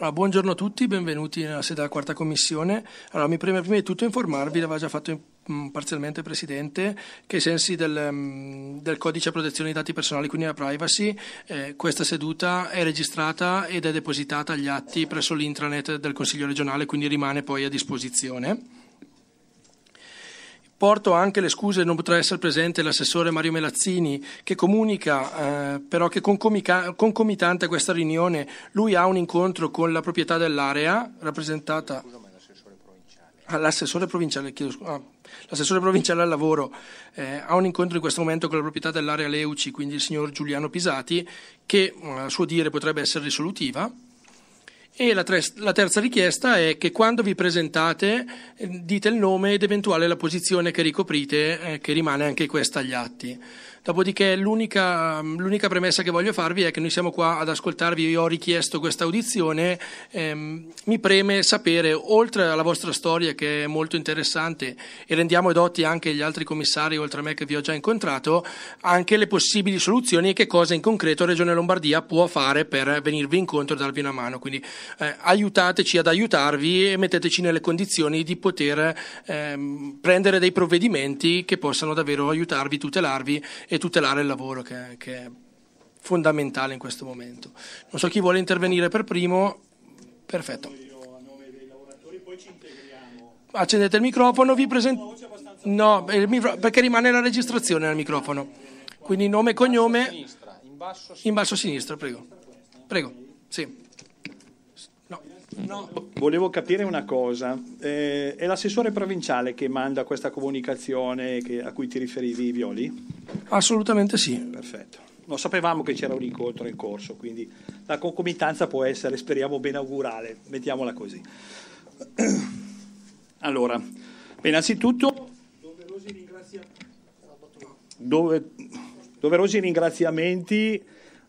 Allora, buongiorno a tutti, benvenuti nella sede della quarta commissione. Allora, mi preme prima di tutto informarvi, l'aveva già fatto mh, mm, parzialmente Presidente, che ai sensi del, mh, mm, del codice a protezione dei dati personali, quindi la privacy, eh, questa seduta è registrata ed è depositata agli atti presso l'intranet del Consiglio regionale, quindi rimane poi a disposizione. Porto anche le scuse, non potrà essere presente l'assessore Mario Melazzini che comunica eh, però che concomica- concomitante a questa riunione lui ha un incontro con la proprietà dell'area rappresentata... Scusami, l'assessore provinciale. l'assessore provinciale, chiedo scusa. Ah, l'assessore provinciale al lavoro eh, ha un incontro in questo momento con la proprietà dell'area Leuci, quindi il signor Giuliano Pisati, che a suo dire potrebbe essere risolutiva. E la, tre, la, terza richiesta è che quando vi presentate eh, dite il nome ed eventuale la posizione che ricoprite, eh, che rimane anche questa agli atti. Dopodiché l'unica, l'unica, premessa che voglio farvi è che noi siamo qua ad ascoltarvi, io ho richiesto questa audizione, ehm, mi preme sapere, oltre alla vostra storia che è molto interessante e rendiamo edotti anche gli altri commissari oltre a me che vi ho già incontrato, anche le possibili soluzioni e che cosa in concreto Regione Lombardia può fare per venirvi incontro e darvi una mano. Quindi eh, aiutateci ad aiutarvi e metteteci nelle condizioni di poter ehm, prendere dei provvedimenti che possano davvero aiutarvi, tutelarvi e tutelare il lavoro che, che è fondamentale in questo momento. Non so chi vuole intervenire per primo, perfetto. Accendete il microfono, vi presento... No, micro... perché rimane la registrazione al microfono. Quindi nome e cognome... In basso a sinistra, prego. Prego, sì. No, volevo capire una cosa, eh, è l'assessore provinciale che manda questa comunicazione che, a cui ti riferivi, Violi? Assolutamente sì. Perfetto. Lo sapevamo che c'era un incontro in corso, quindi la concomitanza può essere, speriamo, ben augurale, mettiamola così. Allora, innanzitutto... Dove... Doverosi ringraziamenti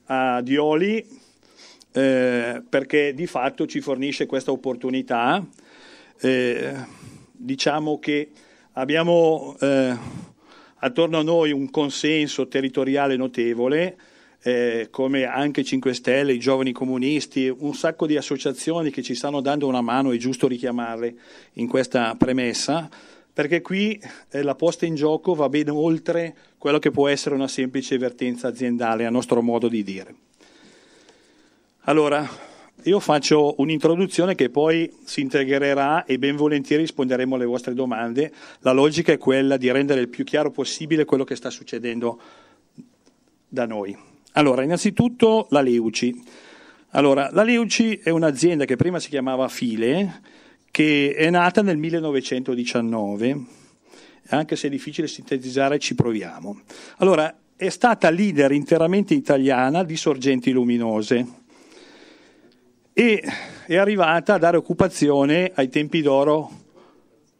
a Dioli eh, perché di fatto ci fornisce questa opportunità. Eh, diciamo che abbiamo eh, attorno a noi un consenso territoriale notevole, eh, come anche 5 Stelle, i giovani comunisti, un sacco di associazioni che ci stanno dando una mano, è giusto richiamarle in questa premessa, perché qui eh, la posta in gioco va ben oltre quello che può essere una semplice vertenza aziendale, a nostro modo di dire. Allora, io faccio un'introduzione che poi si integrerà e ben volentieri risponderemo alle vostre domande. La logica è quella di rendere il più chiaro possibile quello che sta succedendo da noi. Allora, innanzitutto la Leuci. Allora, la Leuci è un'azienda che prima si chiamava File, che è nata nel 1919, anche se è difficile sintetizzare, ci proviamo. Allora, è stata leader interamente italiana di sorgenti luminose e è arrivata a dare occupazione ai tempi d'oro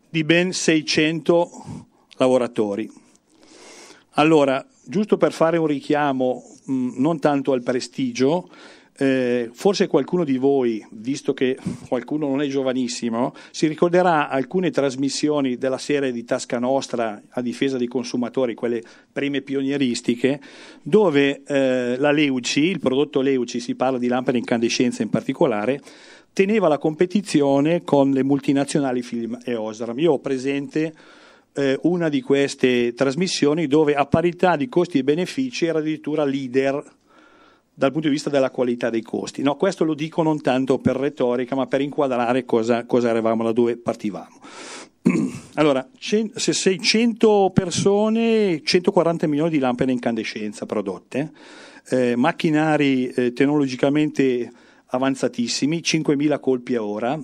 di ben 600 lavoratori. Allora, giusto per fare un richiamo mh, non tanto al prestigio, eh, forse qualcuno di voi, visto che qualcuno non è giovanissimo, si ricorderà alcune trasmissioni della serie di Tasca Nostra a difesa dei consumatori, quelle prime pionieristiche, dove eh, la Leuci, il prodotto Leuci, si parla di lampade incandescenze in particolare, teneva la competizione con le multinazionali Film e Osram. Io ho presente eh, una di queste trasmissioni dove a parità di costi e benefici era addirittura leader dal punto di vista della qualità dei costi. No, questo lo dico non tanto per retorica, ma per inquadrare cosa, cosa eravamo, da dove partivamo. Allora, se 600 persone, 140 milioni di lampade a incandescenza prodotte, eh, macchinari eh, tecnologicamente avanzatissimi, 5.000 colpi a ora,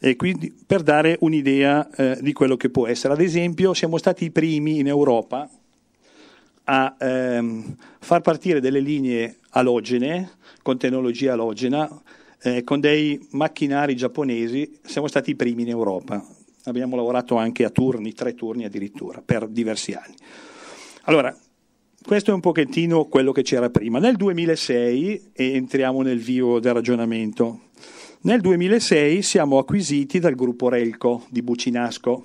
e quindi per dare un'idea eh, di quello che può essere. Ad esempio, siamo stati i primi in Europa a ehm, far partire delle linee alogene, con tecnologia alogena, eh, con dei macchinari giapponesi, siamo stati i primi in Europa. Abbiamo lavorato anche a turni, tre turni addirittura, per diversi anni. Allora, questo è un pochettino quello che c'era prima. Nel 2006, e entriamo nel vivo del ragionamento, nel 2006 siamo acquisiti dal gruppo Relco di Bucinasco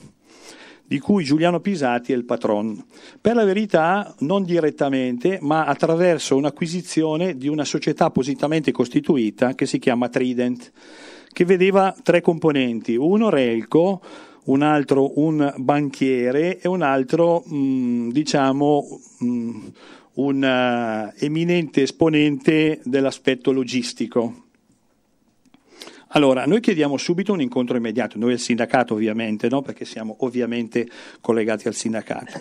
di cui Giuliano Pisati è il patron. Per la verità non direttamente, ma attraverso un'acquisizione di una società appositamente costituita che si chiama Trident, che vedeva tre componenti, uno Relco, un altro un banchiere e un altro, mh, mm, diciamo, mh, mm, un uh, eminente esponente dell'aspetto logistico allora, noi chiediamo subito un incontro immediato, noi al sindacato ovviamente, no? perché siamo ovviamente collegati al sindacato.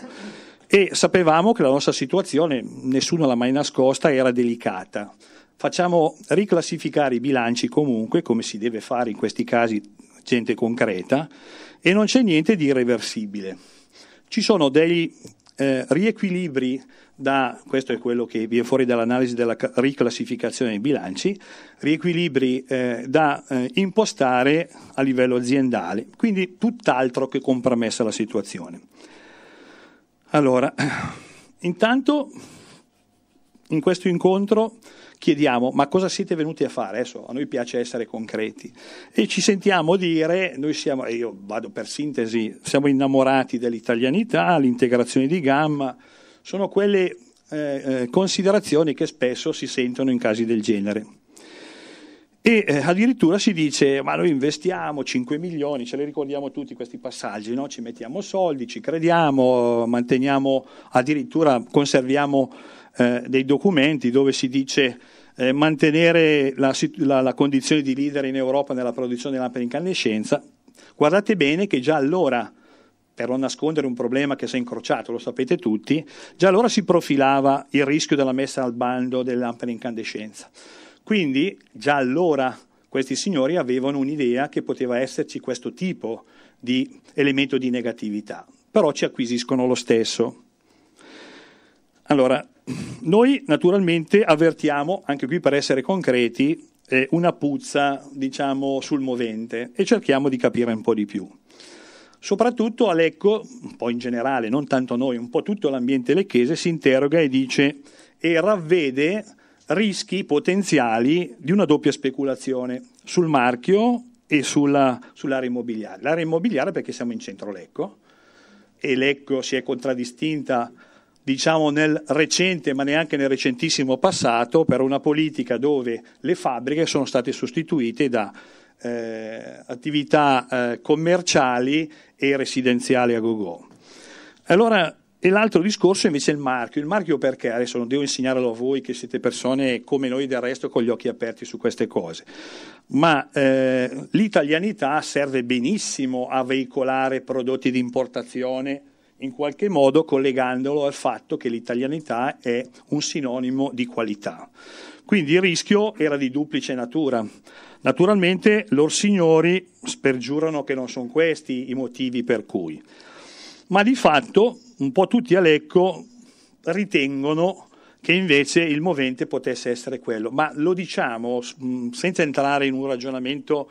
E sapevamo che la nostra situazione, nessuno l'ha mai nascosta, era delicata. Facciamo riclassificare i bilanci comunque, come si deve fare in questi casi gente concreta, e non c'è niente di irreversibile. Ci sono degli eh, riequilibri da, questo è quello che viene fuori dall'analisi della riclassificazione dei bilanci, riequilibri eh, da eh, impostare a livello aziendale, quindi tutt'altro che compromessa la situazione. Allora, intanto in questo incontro chiediamo ma cosa siete venuti a fare? Adesso a noi piace essere concreti e ci sentiamo dire, noi siamo, e io vado per sintesi, siamo innamorati dell'italianità, l'integrazione di gamma, sono quelle eh, eh, considerazioni che spesso si sentono in casi del genere. E eh, addirittura si dice, ma noi investiamo 5 milioni, ce li ricordiamo tutti questi passaggi, no? ci mettiamo soldi, ci crediamo, manteniamo, addirittura conserviamo eh, dei documenti dove si dice eh, mantenere la, la, la, condizione di leader in Europa nella produzione di lampe in incandescenza. Guardate bene che già allora per non nascondere un problema che si è incrociato, lo sapete tutti, già allora si profilava il rischio della messa al bando delle lampade incandescenza. Quindi già allora questi signori avevano un'idea che poteva esserci questo tipo di elemento di negatività, però ci acquisiscono lo stesso. Allora, noi naturalmente avvertiamo, anche qui per essere concreti, eh, una puzza, diciamo, sul movente e cerchiamo di capire un po' di più. Soprattutto a Lecco, un po' in generale, non tanto noi, un po' tutto l'ambiente lecchese si interroga e dice e ravvede rischi potenziali di una doppia speculazione sul marchio e sulla, sull'area immobiliare. L'area immobiliare perché siamo in centro Lecco e Lecco si è contraddistinta diciamo nel recente ma neanche nel recentissimo passato per una politica dove le fabbriche sono state sostituite da eh, attività eh, commerciali e residenziali a go-go. Allora, e l'altro discorso invece è il marchio. Il marchio perché? Adesso non devo insegnarlo a voi che siete persone come noi del resto con gli occhi aperti su queste cose, ma eh, l'italianità serve benissimo a veicolare prodotti di importazione in qualche modo collegandolo al fatto che l'italianità è un sinonimo di qualità. Quindi il rischio era di duplice natura. Naturalmente lor signori spergiurano che non sono questi i motivi per cui. Ma di fatto un po' tutti a Lecco ritengono che invece il movente potesse essere quello. Ma lo diciamo mm, senza entrare in un ragionamento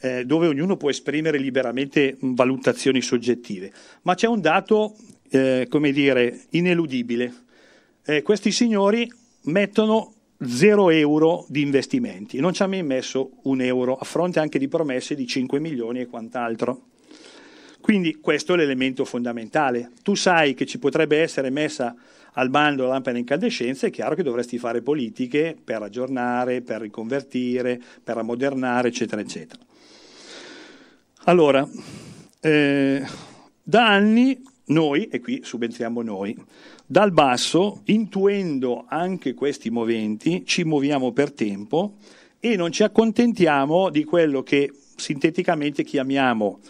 eh, dove ognuno può esprimere liberamente mm, valutazioni soggettive, ma c'è un dato, eh, come dire, ineludibile. Eh, questi signori mettono 0 euro di investimenti, non ci ha mai messo un euro, a fronte anche di promesse di 5 milioni e quant'altro. Quindi questo è l'elemento fondamentale. Tu sai che ci potrebbe essere messa al bando lampada incandescenza, è chiaro che dovresti fare politiche per aggiornare, per riconvertire, per ammodernare, eccetera, eccetera. Allora, eh, da anni noi, e qui subentriamo noi, dal basso, intuendo anche questi moventi, ci muoviamo per tempo e non ci accontentiamo di quello che sinteticamente chiamiamo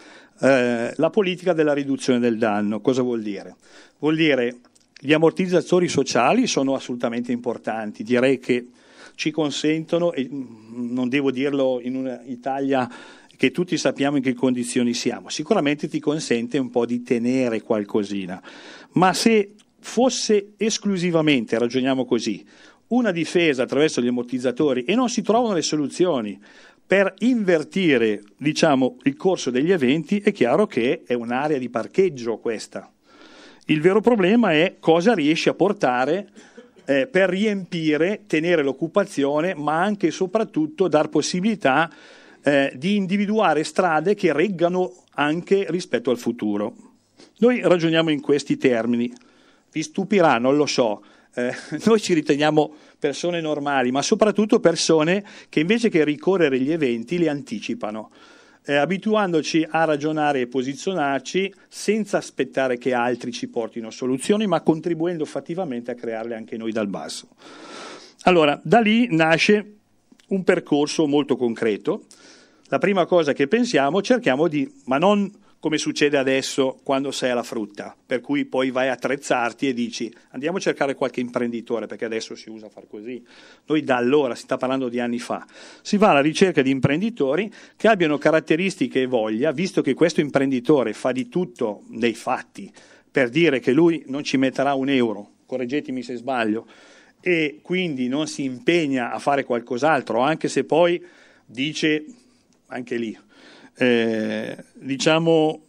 eh, la politica della riduzione del danno. Cosa vuol dire? Vuol dire gli ammortizzatori sociali sono assolutamente importanti, direi che ci consentono, e mm, non devo dirlo in un'Italia che tutti sappiamo in che condizioni siamo, sicuramente ti consente un po' di tenere qualcosina, ma se fosse esclusivamente, ragioniamo così, una difesa attraverso gli ammortizzatori e non si trovano le soluzioni per invertire diciamo, il corso degli eventi, è chiaro che è un'area di parcheggio questa. Il vero problema è cosa riesci a portare eh, per riempire, tenere l'occupazione, ma anche e soprattutto dar possibilità eh, di individuare strade che reggano anche rispetto al futuro. Noi ragioniamo in questi termini ti stupirà, non lo so. Eh, noi ci riteniamo persone normali, ma soprattutto persone che invece che ricorrere agli eventi li anticipano, eh, abituandoci a ragionare e posizionarci senza aspettare che altri ci portino soluzioni, ma contribuendo fattivamente a crearle anche noi dal basso. Allora, da lì nasce un percorso molto concreto. La prima cosa che pensiamo, cerchiamo di, ma non come succede adesso quando sei alla frutta, per cui poi vai a attrezzarti e dici andiamo a cercare qualche imprenditore, perché adesso si usa far così. Noi da allora, si sta parlando di anni fa, si va alla ricerca di imprenditori che abbiano caratteristiche e voglia, visto che questo imprenditore fa di tutto nei fatti, per dire che lui non ci metterà un euro, correggetemi se sbaglio, e quindi non si impegna a fare qualcos'altro, anche se poi dice anche lì eh, diciamo,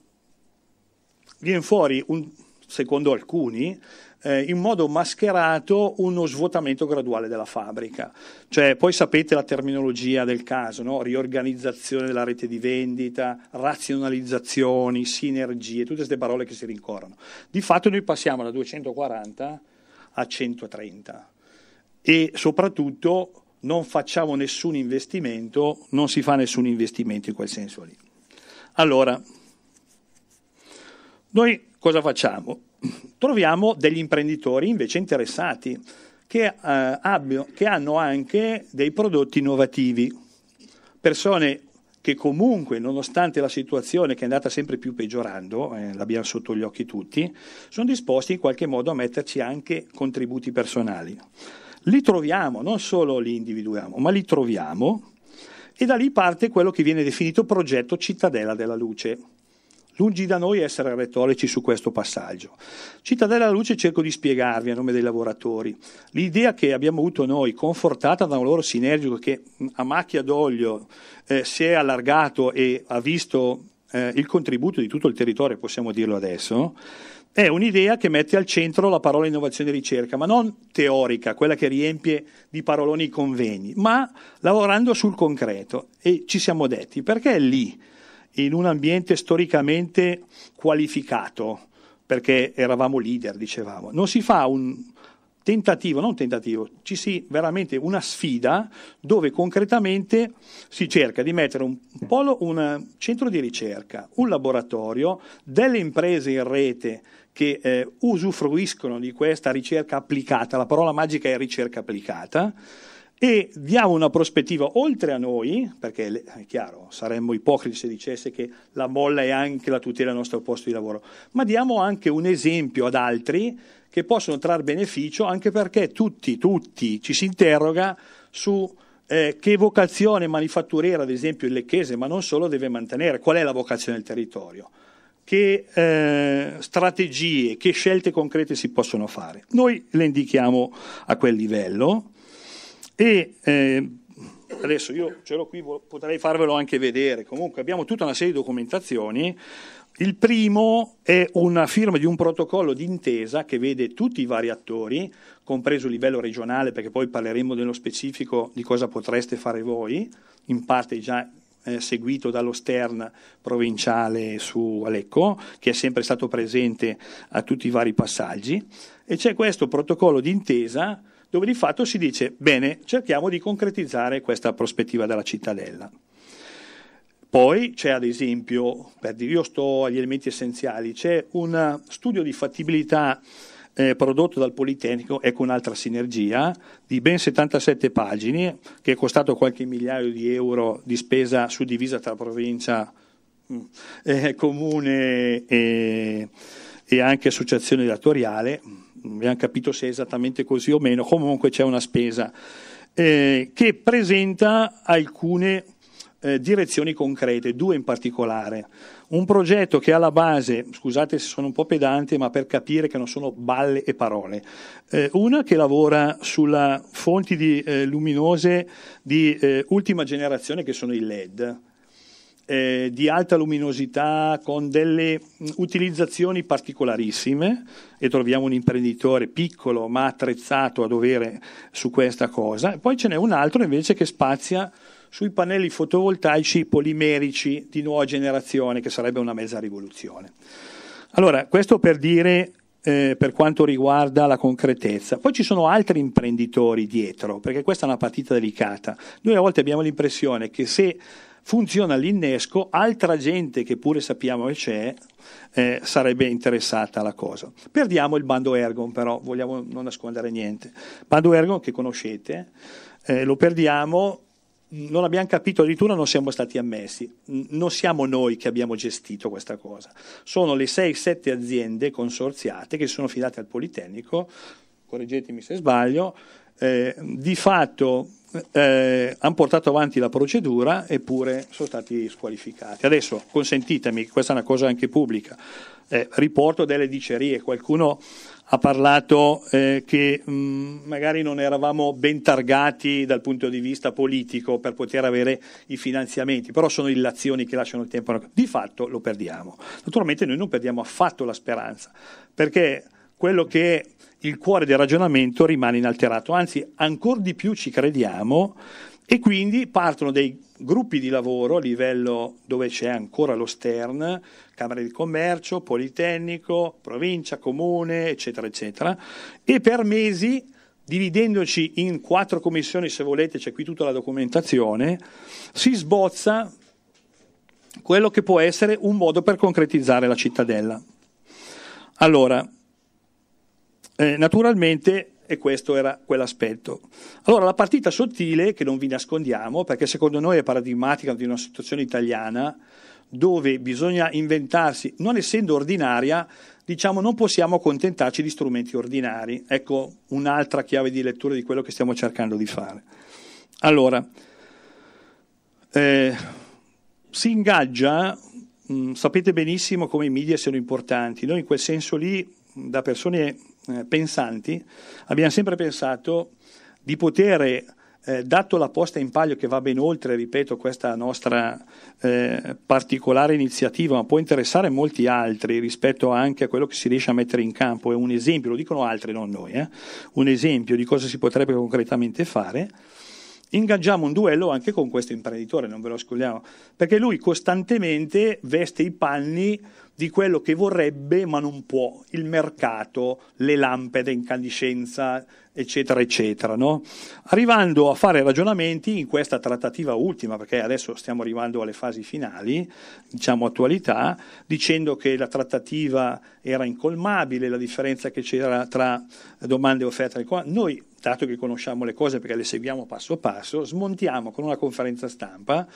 viene fuori, un, secondo alcuni, eh, in modo mascherato uno svuotamento graduale della fabbrica. Cioè, poi sapete la terminologia del caso, no? riorganizzazione della rete di vendita, razionalizzazioni, sinergie, tutte queste parole che si rincorrono. Di fatto noi passiamo da 240 a 130 e soprattutto non facciamo nessun investimento, non si fa nessun investimento in quel senso lì. Allora, noi cosa facciamo? Troviamo degli imprenditori invece interessati che, eh, abbio, che hanno anche dei prodotti innovativi, persone che comunque, nonostante la situazione che è andata sempre più peggiorando, eh, l'abbiamo sotto gli occhi tutti, sono disposti in qualche modo a metterci anche contributi personali. Li troviamo, non solo li individuiamo, ma li troviamo e da lì parte quello che viene definito progetto cittadella della luce. Lungi da noi essere retorici su questo passaggio. Cittadella della luce cerco di spiegarvi a nome dei lavoratori. L'idea che abbiamo avuto noi, confortata da un loro sinergico che a macchia d'olio eh, si è allargato e ha visto eh, il contributo di tutto il territorio, possiamo dirlo adesso, è un'idea che mette al centro la parola innovazione e ricerca, ma non teorica, quella che riempie di paroloni i convegni, ma lavorando sul concreto. E ci siamo detti, perché lì, in un ambiente storicamente qualificato, perché eravamo leader, dicevamo, non si fa un, tentativo, non tentativo, ci sia veramente una sfida dove concretamente si cerca di mettere un polo, un centro di ricerca, un laboratorio, delle imprese in rete che eh, usufruiscono di questa ricerca applicata, la parola magica è ricerca applicata, e diamo una prospettiva oltre a noi, perché è chiaro, saremmo ipocriti se dicesse che la molla è anche la tutela del nostro posto di lavoro, ma diamo anche un esempio ad altri che possono trarre beneficio anche perché tutti, tutti ci si interroga su eh, che vocazione manifatturiera, ad esempio il Lecchese, ma non solo, deve mantenere, qual è la vocazione del territorio, che eh, strategie, che scelte concrete si possono fare. Noi le indichiamo a quel livello e eh, adesso io ce l'ho qui, potrei farvelo anche vedere, comunque abbiamo tutta una serie di documentazioni il primo è una firma di un protocollo d'intesa che vede tutti i vari attori, compreso il livello regionale, perché poi parleremo nello specifico di cosa potreste fare voi, in parte già eh, seguito dallo Stern provinciale su Alecco, che è sempre stato presente a tutti i vari passaggi, e c'è questo protocollo d'intesa dove di fatto si dice bene, cerchiamo di concretizzare questa prospettiva della cittadella. Poi c'è ad esempio, per dire, io sto agli elementi essenziali, c'è un studio di fattibilità eh, prodotto dal Politecnico, ecco un'altra sinergia, di ben 77 pagine, che è costato qualche migliaio di euro di spesa suddivisa tra provincia, mm, eh, comune e, e anche associazione datoriale, mm, abbiamo capito se è esattamente così o meno, comunque c'è una spesa eh, che presenta alcune eh, direzioni concrete, due in particolare. Un progetto che alla base, scusate se sono un po' pedante, ma per capire che non sono balle e parole. Eh, una che lavora sulla fonti di, eh, luminose di eh, ultima generazione che sono i LED. Eh, di alta luminosità con delle utilizzazioni particolarissime e troviamo un imprenditore piccolo ma attrezzato a dovere su questa cosa. Poi ce n'è un altro invece che spazia sui pannelli fotovoltaici polimerici di nuova generazione, che sarebbe una mezza rivoluzione. Allora, questo per dire eh, per quanto riguarda la concretezza. Poi ci sono altri imprenditori dietro, perché questa è una partita delicata. Noi a volte abbiamo l'impressione che se funziona l'innesco, altra gente che pure sappiamo che c'è eh, sarebbe interessata alla cosa. Perdiamo il bando Ergon però, vogliamo non nascondere niente. Bando Ergon che conoscete, eh, lo perdiamo non abbiamo capito addirittura, non siamo stati ammessi. Non siamo noi che abbiamo gestito questa cosa. Sono le 6-7 aziende consorziate che si sono affidate al Politecnico, correggetemi se sbaglio, eh, di fatto eh, hanno portato avanti la procedura eppure sono stati squalificati. Adesso consentitemi, questa è una cosa anche pubblica, eh, riporto delle dicerie, qualcuno ha parlato eh, che mh, mm, magari non eravamo ben targati dal punto di vista politico per poter avere i finanziamenti, però sono illazioni che lasciano il tempo. Di fatto lo perdiamo. Naturalmente noi non perdiamo affatto la speranza, perché quello che il cuore del ragionamento rimane inalterato, anzi ancora di più ci crediamo e quindi partono dei gruppi di lavoro a livello dove c'è ancora lo Stern, Camera di Commercio, Politecnico, Provincia, Comune, eccetera, eccetera, e per mesi dividendoci in quattro commissioni, se volete, c'è qui tutta la documentazione, si sbozza quello che può essere un modo per concretizzare la cittadella. Allora, eh, naturalmente e questo era quell'aspetto. Allora la partita sottile, che non vi nascondiamo, perché secondo noi è paradigmatica di una situazione italiana, dove bisogna inventarsi, non essendo ordinaria, diciamo non possiamo accontentarci di strumenti ordinari. Ecco un'altra chiave di lettura di quello che stiamo cercando di fare. Allora, eh, si ingaggia, mh, mm, sapete benissimo come i media siano importanti, noi in quel senso lì, da persone eh, pensanti, abbiamo sempre pensato di poter, eh, dato la posta in palio che va ben oltre, ripeto, questa nostra eh, particolare iniziativa, ma può interessare molti altri rispetto anche a quello che si riesce a mettere in campo, è un esempio, lo dicono altri, non noi, eh, un esempio di cosa si potrebbe concretamente fare ingaggiamo un duello anche con questo imprenditore, non ve lo scusiamo, perché lui costantemente veste i panni di quello che vorrebbe ma non può, il mercato, le lampade incandescenza, eccetera, eccetera. No? Arrivando a fare ragionamenti in questa trattativa ultima, perché adesso stiamo arrivando alle fasi finali, diciamo attualità, dicendo che la trattativa era incolmabile, la differenza che c'era tra domande e offerte. Noi dato che conosciamo le cose perché le seguiamo passo passo, smontiamo con una conferenza stampa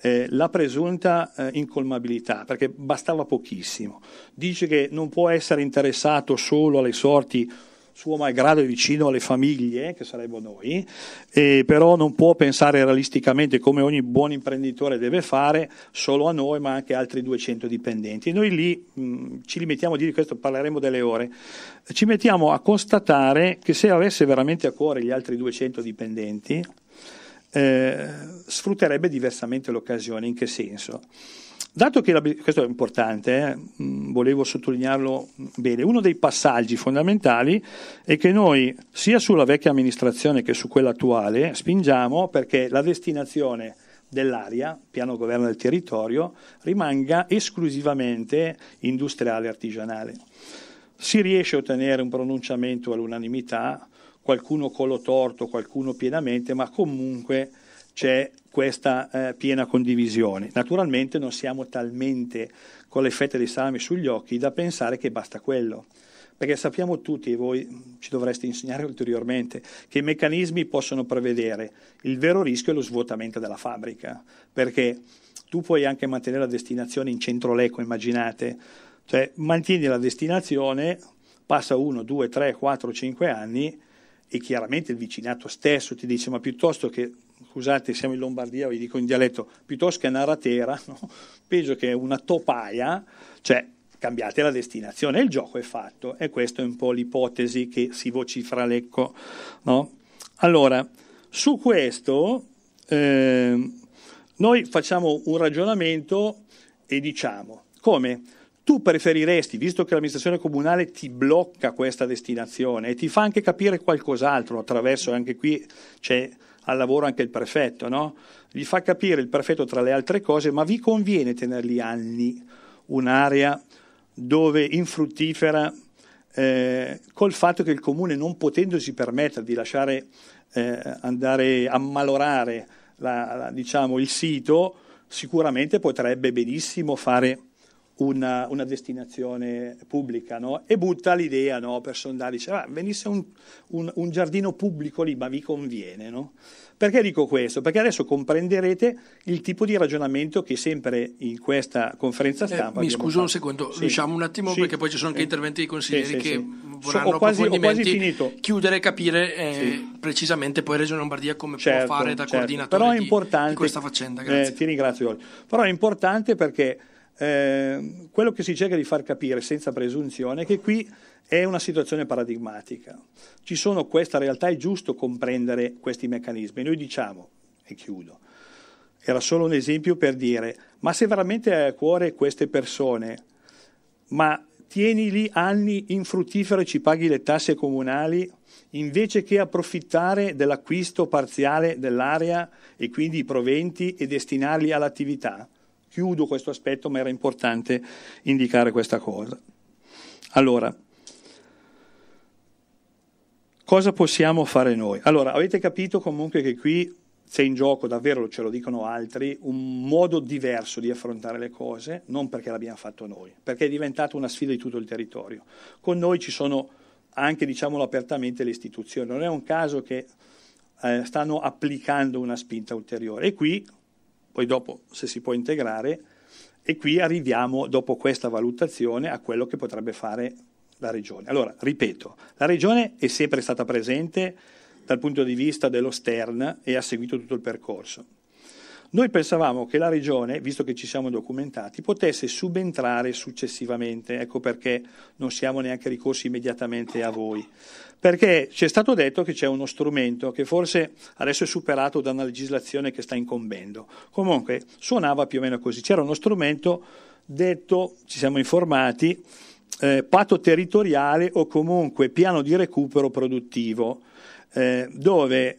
eh, la presunta eh, incolmabilità, perché bastava pochissimo. Dice che non può essere interessato solo alle sorti suo malgrado è vicino alle famiglie, che saremmo noi, però non può pensare realisticamente, come ogni buon imprenditore deve fare, solo a noi, ma anche altri 200 dipendenti. Noi lì mh, mm, ci limitiamo a dire, questo parleremo delle ore, ci mettiamo a constatare che se avesse veramente a cuore gli altri 200 dipendenti, eh, sfrutterebbe diversamente l'occasione. In che senso? Dato che la, questo è importante, eh, volevo sottolinearlo bene, uno dei passaggi fondamentali è che noi sia sulla vecchia amministrazione che su quella attuale spingiamo perché la destinazione dell'area, piano governo del territorio, rimanga esclusivamente industriale e artigianale. Si riesce a ottenere un pronunciamento all'unanimità, qualcuno colo torto, qualcuno pienamente, ma comunque c'è questa eh, piena condivisione. Naturalmente non siamo talmente con le fette di salame sugli occhi da pensare che basta quello, perché sappiamo tutti, e voi ci dovreste insegnare ulteriormente, che i meccanismi possono prevedere il vero rischio è lo svuotamento della fabbrica, perché tu puoi anche mantenere la destinazione in centro leco, immaginate, cioè mantieni la destinazione, passa uno, due, tre, quattro, cinque anni e chiaramente il vicinato stesso ti dice ma piuttosto che scusate siamo in Lombardia, vi dico in dialetto, piuttosto che una ratera, no? peggio che una topaia, cioè cambiate la destinazione, il gioco è fatto e questa è un po' l'ipotesi che si vocifra l'ecco. No? Allora, su questo eh, noi facciamo un ragionamento e diciamo come tu preferiresti, visto che l'amministrazione comunale ti blocca questa destinazione e ti fa anche capire qualcos'altro attraverso, anche qui c'è al lavoro anche il prefetto, no? Gli fa capire il prefetto tra le altre cose, ma vi conviene tenerli anni un'area dove infruttifera eh, col fatto che il comune non potendosi permettere di lasciare eh, andare a malorare la, la, diciamo, il sito, sicuramente potrebbe benissimo fare una, una destinazione pubblica no? e butta l'idea no? per sondare, dice ah, venisse un, un, un, giardino pubblico lì, ma vi conviene? No? Perché dico questo? Perché adesso comprenderete il tipo di ragionamento che sempre in questa conferenza eh, stampa. Eh, mi scuso fatto. un secondo, sì. diciamo un attimo sì. perché poi ci sono anche eh. interventi dei consiglieri sì, che vorranno so, quasi, quasi chiudere e capire eh, precisamente poi Regione Lombardia come certo, può fare da certo. coordinatore Però è di, di questa faccenda. Eh, grazie. Eh, ti ringrazio. Però è importante perché Ehm, quello che si cerca di far capire senza presunzione è che qui è una situazione paradigmatica. Ci sono questa realtà, è giusto comprendere questi meccanismi. Noi diciamo, e chiudo, era solo un esempio per dire, ma se veramente hai a cuore queste persone, ma tieni lì anni in fruttifero e ci paghi le tasse comunali invece che approfittare dell'acquisto parziale dell'area e quindi i proventi e destinarli all'attività? Chiudo questo aspetto, ma era importante indicare questa cosa. Allora, cosa possiamo fare noi? Allora, avete capito comunque che qui c'è in gioco, davvero ce lo dicono altri, un modo diverso di affrontare le cose, non perché l'abbiamo fatto noi, perché è diventata una sfida di tutto il territorio. Con noi ci sono anche, diciamolo apertamente, le istituzioni. Non è un caso che eh, stanno applicando una spinta ulteriore. E qui poi dopo se si può integrare, e qui arriviamo dopo questa valutazione a quello che potrebbe fare la Regione. Allora, ripeto, la Regione è sempre stata presente dal punto di vista dello STERN e ha seguito tutto il percorso. Noi pensavamo che la Regione, visto che ci siamo documentati, potesse subentrare successivamente, ecco perché non siamo neanche ricorsi immediatamente a voi perché ci è stato detto che c'è uno strumento che forse adesso è superato da una legislazione che sta incombendo. Comunque suonava più o meno così, c'era uno strumento detto, ci siamo informati, eh, patto territoriale o comunque piano di recupero produttivo, eh, dove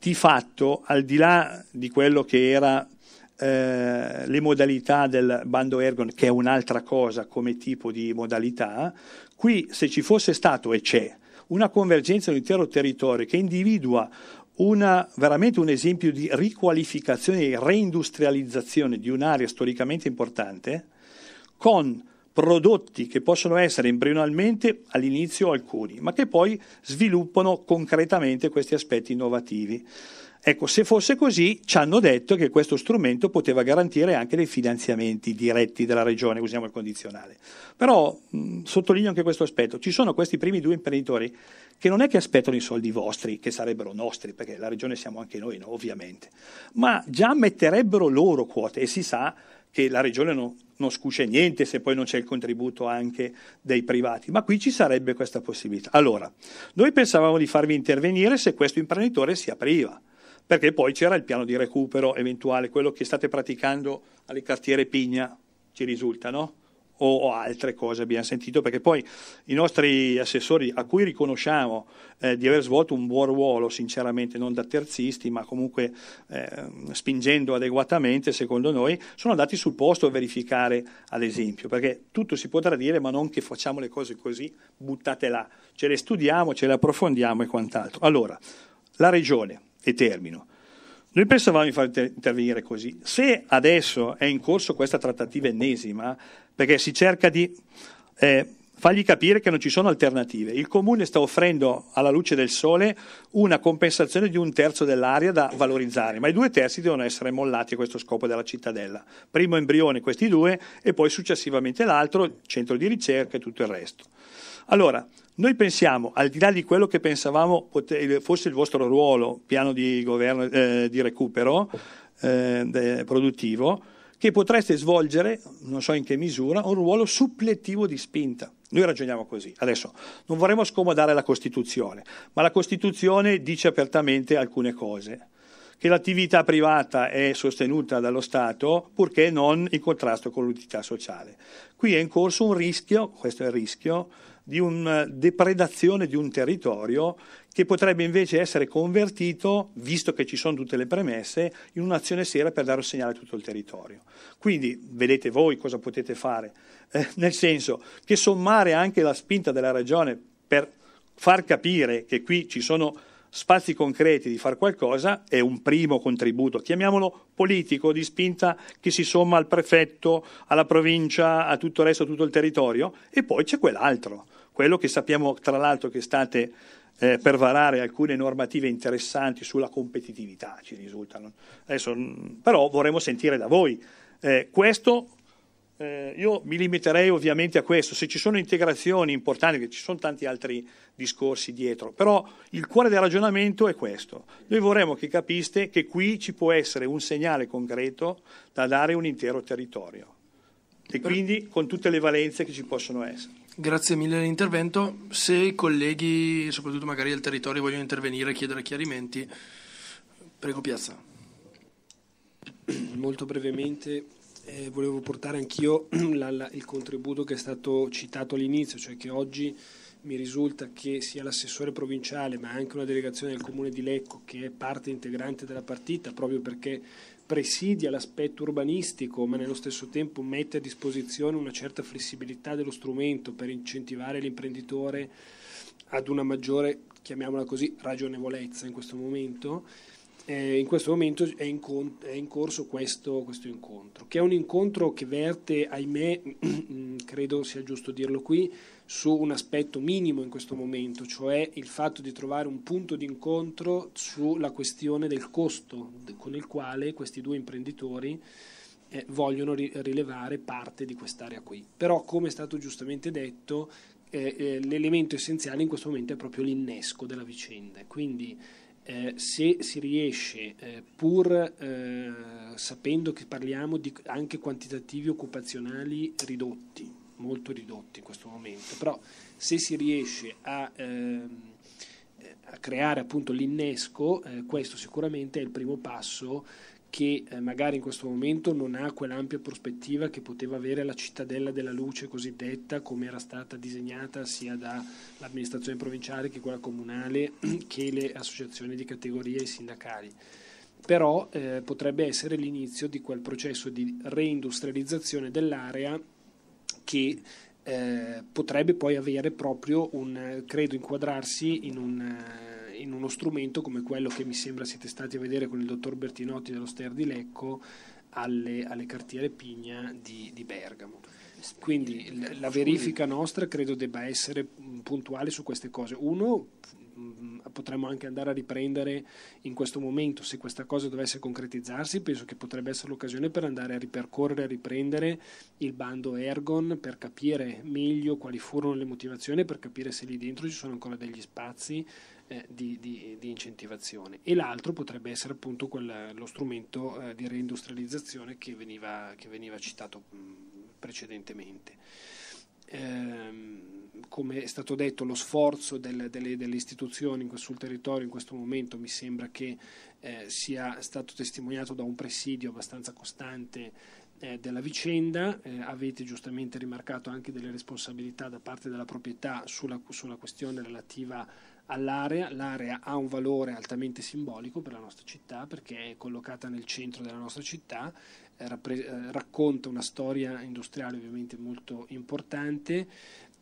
di fatto, al di là di quello che era eh, le modalità del bando Ergon, che è un'altra cosa come tipo di modalità, qui se ci fosse stato e c'è una convergenza di un intero territorio che individua una, veramente un esempio di riqualificazione e reindustrializzazione di un'area storicamente importante con prodotti che possono essere embrionalmente all'inizio alcuni, ma che poi sviluppano concretamente questi aspetti innovativi. Ecco, se fosse così, ci hanno detto che questo strumento poteva garantire anche dei finanziamenti diretti della regione, usiamo il condizionale. Però mh, sottolineo anche questo aspetto, ci sono questi primi due imprenditori che non è che aspettano i soldi vostri, che sarebbero nostri, perché la regione siamo anche noi, no? ovviamente, ma già metterebbero loro quote e si sa che la regione non, non scuce niente se poi non c'è il contributo anche dei privati, ma qui ci sarebbe questa possibilità. Allora, noi pensavamo di farvi intervenire se questo imprenditore si apriva perché poi c'era il piano di recupero eventuale, quello che state praticando alle cartiere Pigna, ci risulta, no? O, o altre cose abbiamo sentito, perché poi i nostri assessori, a cui riconosciamo eh, di aver svolto un buon ruolo, sinceramente, non da terzisti, ma comunque eh, spingendo adeguatamente, secondo noi, sono andati sul posto a verificare, ad esempio, perché tutto si potrà dire, ma non che facciamo le cose così, buttate là, ce le studiamo, ce le approfondiamo e quant'altro. Allora, la Regione, e termino. Noi pensavamo di far intervenire così. Se adesso è in corso questa trattativa ennesima, perché si cerca di eh, fargli capire che non ci sono alternative, il Comune sta offrendo alla luce del sole una compensazione di un terzo dell'aria da valorizzare, ma i due terzi devono essere mollati a questo scopo della cittadella. Primo embrione questi due e poi successivamente l'altro, centro di ricerca e tutto il resto. Allora, noi pensiamo, al di là di quello che pensavamo fosse il vostro ruolo, piano di, governo, eh, di recupero eh, produttivo, che potreste svolgere, non so in che misura, un ruolo suppletivo di spinta. Noi ragioniamo così. Adesso non vorremmo scomodare la Costituzione, ma la Costituzione dice apertamente alcune cose che l'attività privata è sostenuta dallo Stato purché non in contrasto con l'utilità sociale. Qui è in corso un rischio, questo è il rischio, di una eh, depredazione di un territorio che potrebbe invece essere convertito, visto che ci sono tutte le premesse, in un'azione seria per dare un segnale a tutto il territorio. Quindi vedete voi cosa potete fare, eh, nel senso che sommare anche la spinta della Regione per far capire che qui ci sono spazi concreti di far qualcosa è un primo contributo, chiamiamolo politico, di spinta che si somma al prefetto, alla provincia, a tutto il resto, a tutto il territorio, e poi c'è quell'altro quello che sappiamo tra l'altro che state eh, per varare alcune normative interessanti sulla competitività, ci risultano. Adesso, mm, però vorremmo sentire da voi. Eh, questo eh, io mi limiterei ovviamente a questo, se ci sono integrazioni importanti, che ci sono tanti altri discorsi dietro, però il cuore del ragionamento è questo. Noi vorremmo che capiste che qui ci può essere un segnale concreto da dare un intero territorio e quindi con tutte le valenze che ci possono essere. Grazie mille dell'intervento. Se i colleghi, soprattutto magari del territorio, vogliono intervenire e chiedere chiarimenti, prego Piazza. Molto brevemente eh, volevo portare anch'io il contributo che è stato citato all'inizio, cioè che oggi mi risulta che sia l'assessore provinciale ma anche una delegazione del comune di Lecco che è parte integrante della partita proprio perché presidia l'aspetto urbanistico, ma nello stesso tempo mette a disposizione una certa flessibilità dello strumento per incentivare l'imprenditore ad una maggiore, chiamiamola così, ragionevolezza in questo momento eh, in questo momento è in, con, è in corso questo, questo, incontro, che è un incontro che verte, ahimè, credo sia giusto dirlo qui, su un aspetto minimo in questo momento, cioè il fatto di trovare un punto di incontro sulla questione del costo con il quale questi due imprenditori eh, vogliono ri- rilevare parte di quest'area qui. Però, come è stato giustamente detto, eh, eh l'elemento essenziale in questo momento è proprio l'innesco della vicenda. Quindi eh, se si riesce, eh, pur eh, sapendo che parliamo di anche quantitativi occupazionali ridotti, molto ridotti in questo momento, però se si riesce a, ehm, eh, a creare appunto l'innesco, eh, questo sicuramente è il primo passo che eh, magari in questo momento non ha quell'ampia prospettiva che poteva avere la cittadella della luce cosiddetta come era stata disegnata sia dall'amministrazione provinciale che quella comunale che le associazioni di categoria e i sindacali. Però eh, potrebbe essere l'inizio di quel processo di reindustrializzazione dell'area che eh, potrebbe poi avere proprio un, eh, credo, inquadrarsi in un eh, in uno strumento come quello che mi sembra siete stati a vedere con il dottor Bertinotti dello Ster di Lecco alle, alle cartiere Pigna di, di Bergamo. Quindi la verifica nostra credo debba essere mm, puntuale su queste cose. Uno, mm, potremmo anche andare a riprendere in questo momento, se questa cosa dovesse concretizzarsi, penso che potrebbe essere l'occasione per andare a ripercorrere, a riprendere il bando Ergon per capire meglio quali furono le motivazioni, per capire se lì dentro ci sono ancora degli spazi eh, di, di, di, incentivazione e l'altro potrebbe essere appunto quel, lo strumento eh, di reindustrializzazione che veniva, che veniva citato mh, mm, precedentemente. Ehm, come è stato detto, lo sforzo del, delle, delle, istituzioni sul territorio in questo momento mi sembra che eh, sia stato testimoniato da un presidio abbastanza costante eh, della vicenda. Eh, avete giustamente rimarcato anche delle responsabilità da parte della proprietà sulla, sulla questione relativa all'area, l'area ha un valore altamente simbolico per la nostra città perché è collocata nel centro della nostra città, eh, rappre- eh, racconta una storia industriale ovviamente molto importante,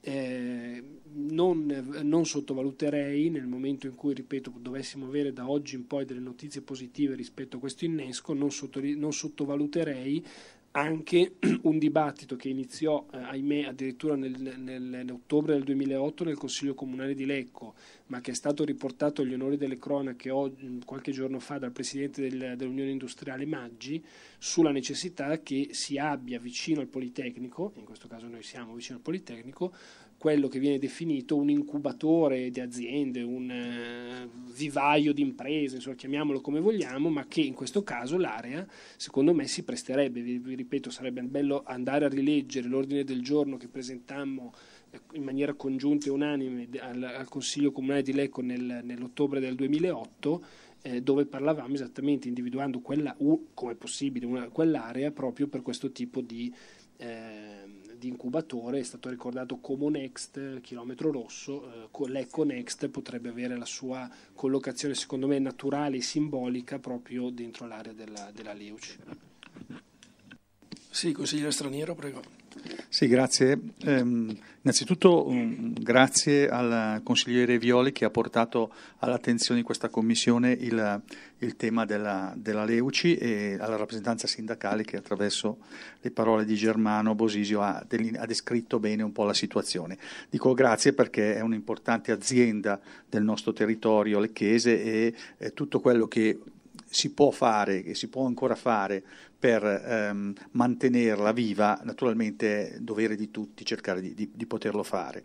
eh, non, non, sottovaluterei nel momento in cui, ripeto, dovessimo avere da oggi in poi delle notizie positive rispetto a questo innesco, non, sotto, non sottovaluterei anche un dibattito che iniziò, eh, ahimè, addirittura nell'ottobre del 2008 nel Consiglio Comunale di Lecco, ma che è stato riportato agli onori delle cronache oggi, mm, qualche giorno fa dal Presidente del, dell'Unione Industriale Maggi, sulla necessità che si abbia vicino al Politecnico, in questo caso noi siamo vicino al Politecnico, quello che viene definito un incubatore di aziende, un eh, vivaio di imprese, insomma, chiamiamolo come vogliamo, ma che in questo caso l'area secondo me si presterebbe, vi, vi ripeto, sarebbe bello andare a rileggere l'ordine del giorno che presentammo eh, in maniera congiunta e unanime al, al Consiglio Comunale di Lecco nel, nell'ottobre del 2008 eh, dove parlavamo esattamente individuando quella, come possibile una, quell'area proprio per questo tipo di eh, di incubatore è stato ricordato Como Next, eh, chilometro rosso, eh, l'Eco Next potrebbe avere la sua collocazione secondo me naturale e simbolica proprio dentro l'area della, della Leuci. Sì, consigliere straniero, prego. Sì, grazie. Um, innanzitutto um, grazie al consigliere Violi che ha portato all'attenzione di questa commissione il, il tema della, della, Leuci e alla rappresentanza sindacale che attraverso le parole di Germano Bosisio ha, ha descritto bene un po' la situazione. Dico grazie perché è un'importante azienda del nostro territorio le chiese e eh, tutto quello che si può fare e si può ancora fare per ehm, mantenerla viva, naturalmente è dovere di tutti cercare di, di, di poterlo fare.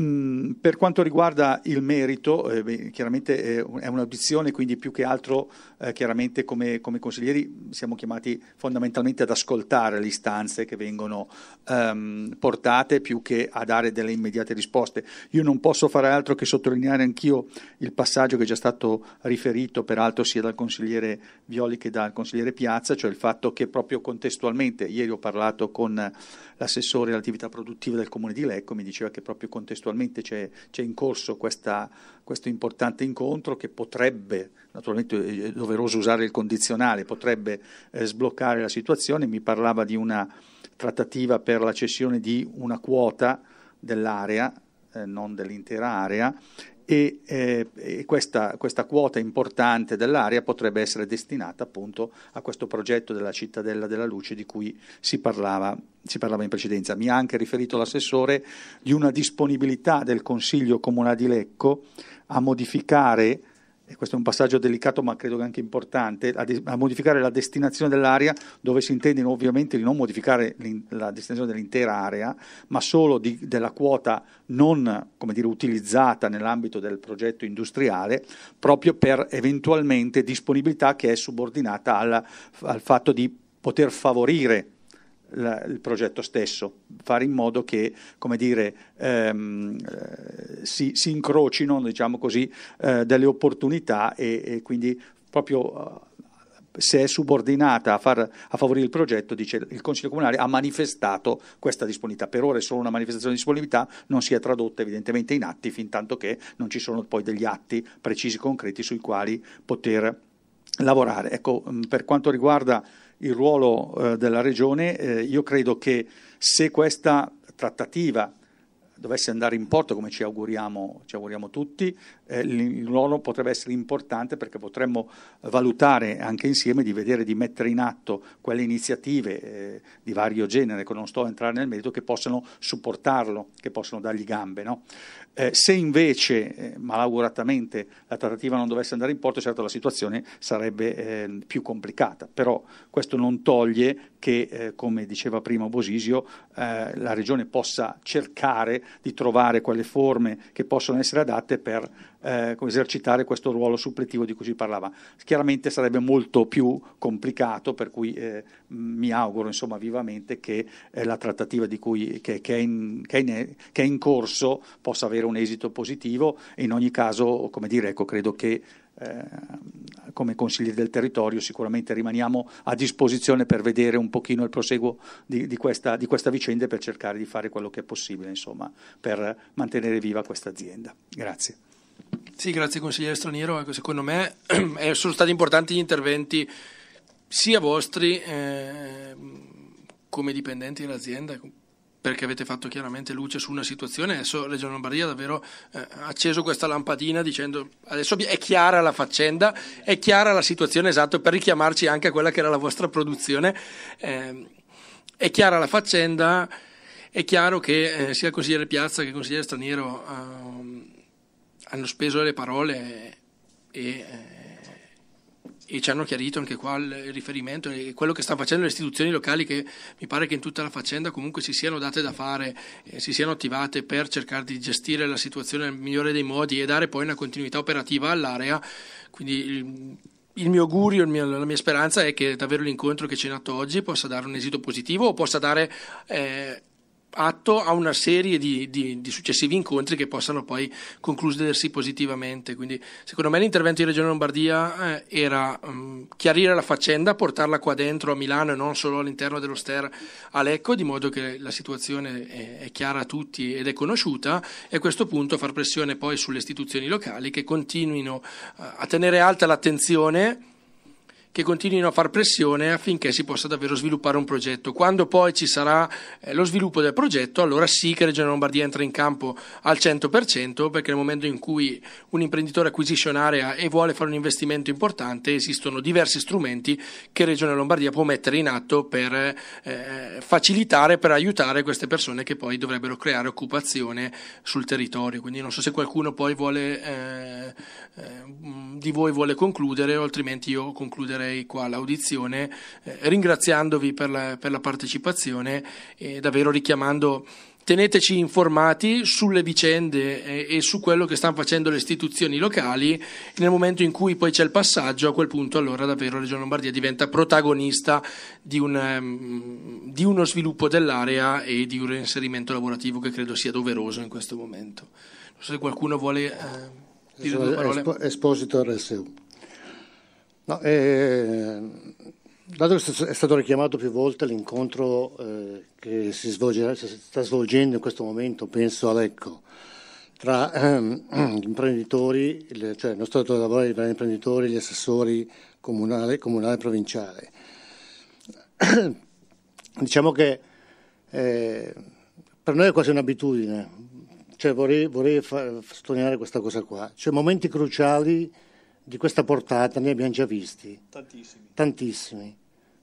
Mm, per quanto riguarda il merito, eh, beh, chiaramente è, eh, è un'audizione, quindi più che altro eh, chiaramente come, come, consiglieri siamo chiamati fondamentalmente ad ascoltare le istanze che vengono ehm, portate più che a dare delle immediate risposte. Io non posso fare altro che sottolineare anch'io il passaggio che è già stato riferito peraltro sia dal consigliere Violi che dal consigliere Piazza, cioè il fatto fatto che proprio contestualmente, ieri ho parlato con l'assessore all'attività produttiva del Comune di Lecco, mi diceva che proprio contestualmente c'è, c'è in corso questa, questo importante incontro che potrebbe, naturalmente è doveroso usare il condizionale, potrebbe eh, sbloccare la situazione, mi parlava di una trattativa per la cessione di una quota dell'area eh, non dell'intera area e, eh, e questa, questa, quota importante dell'area potrebbe essere destinata appunto a questo progetto della cittadella della luce di cui si parlava, si parlava in precedenza. Mi ha anche riferito l'assessore di una disponibilità del Consiglio Comunale di Lecco a modificare e questo è un passaggio delicato ma credo anche importante, a, de- a modificare la destinazione dell'area dove si intende ovviamente di non modificare la destinazione dell'intera area, ma solo di, della quota non dire, utilizzata nell'ambito del progetto industriale, proprio per eventualmente disponibilità che è subordinata al, al fatto di poter favorire la, il progetto stesso, fare in modo che dire, ehm, eh, si, si, incrocino diciamo così, eh, delle opportunità e, e quindi proprio eh, se è subordinata a, far, a, favorire il progetto, dice il Consiglio Comunale ha manifestato questa disponibilità. Per ora è solo una manifestazione di disponibilità, non si è tradotta evidentemente in atti, fin tanto che non ci sono poi degli atti precisi, concreti sui quali poter lavorare. Ecco, per quanto riguarda il ruolo eh, della Regione, eh, io credo che se questa trattativa dovesse andare in porto, come ci auguriamo, ci auguriamo tutti, eh, il ruolo potrebbe essere importante perché potremmo valutare anche insieme di vedere di mettere in atto quelle iniziative eh, di vario genere, che non sto a entrare nel merito, che possano supportarlo, che possano dargli gambe. No? Eh, se invece, eh, malauguratamente, la trattativa non dovesse andare in porto, certo la situazione sarebbe eh, più complicata, però questo non toglie che, eh, come diceva prima Bosisio, eh, la Regione possa cercare di trovare quelle forme che possono essere adatte per eh, esercitare questo ruolo suppletivo di cui si parlava. Chiaramente sarebbe molto più complicato, per cui eh, mi auguro insomma, vivamente che eh, la trattativa cui, che, che, è in, che, è in, che, è in, corso possa avere un esito positivo in ogni caso, come dire, ecco, credo che eh, come consiglieri del territorio sicuramente rimaniamo a disposizione per vedere un pochino il proseguo di, di, questa, di questa, vicenda e per cercare di fare quello che è possibile insomma, per mantenere viva questa azienda. Grazie. Sì, grazie consigliere Straniero. Ecco, secondo me eh, sono stati importanti gli interventi sia vostri eh, come dipendenti dell'azienda, perché avete fatto chiaramente luce su una situazione. Adesso Regione Lombardia ha davvero eh, acceso questa lampadina dicendo adesso è chiara la faccenda, è chiara la situazione esatto, per richiamarci anche a quella che era la vostra produzione. Eh, è chiara la faccenda, è chiaro che eh, sia il consigliere Piazza che il consigliere Straniero ehm, hanno speso le parole e, e, eh, e, ci hanno chiarito anche qua il riferimento e quello che stanno facendo le istituzioni locali che mi pare che in tutta la faccenda comunque si siano date da fare, eh, si siano attivate per cercare di gestire la situazione nel migliore dei modi e dare poi una continuità operativa all'area. Quindi il, il mio augurio, il mio, la mia speranza è che davvero l'incontro che c'è nato oggi possa dare un esito positivo o possa dare... Eh, atto a una serie di, di, di, successivi incontri che possano poi concludersi positivamente. Quindi, secondo me, l'intervento di Regione Lombardia eh, era um, chiarire la faccenda, portarla qua dentro a Milano e non solo all'interno dello Ster a Lecco, di modo che la situazione è, è, chiara a tutti ed è conosciuta, e a questo punto far pressione poi sulle istituzioni locali che continuino eh, a tenere alta l'attenzione che continuino a far pressione affinché si possa davvero sviluppare un progetto. Quando poi ci sarà eh, lo sviluppo del progetto, allora sì che Regione Lombardia entra in campo al 100%, perché nel momento in cui un imprenditore acquisisce un'area e vuole fare un investimento importante, esistono diversi strumenti che Regione Lombardia può mettere in atto per eh, facilitare, per aiutare queste persone che poi dovrebbero creare occupazione sul territorio. Quindi non so se qualcuno poi vuole, eh, eh, di voi vuole concludere o altrimenti io concluderò chiuderei qua l'audizione eh, ringraziandovi per la, per la partecipazione e davvero richiamando teneteci informati sulle vicende e, su quello che stanno facendo le istituzioni locali. Nel momento in cui poi c'è il passaggio, a quel punto allora davvero la Regione Lombardia diventa protagonista di, un, ehm, di uno sviluppo dell'area e di un reinserimento lavorativo che credo sia doveroso in questo momento. Non so se qualcuno vuole eh, dire due parole. Esposito RSU. No, eh, dato che è stato richiamato più volte l'incontro eh, che si, svolgerà, si sta svolgendo in questo momento, penso a Lecco, tra ehm, gli imprenditori, il, cioè il nostro datore di lavoro tra imprenditori e gli assessori comunale, comunale e provinciale. diciamo che eh, per noi è quasi un'abitudine, cioè vorrei, vorrei fa, sottolineare questa cosa qua, cioè momenti cruciali di questa portata ne abbiamo già visti. Tantissimi. Tantissimi.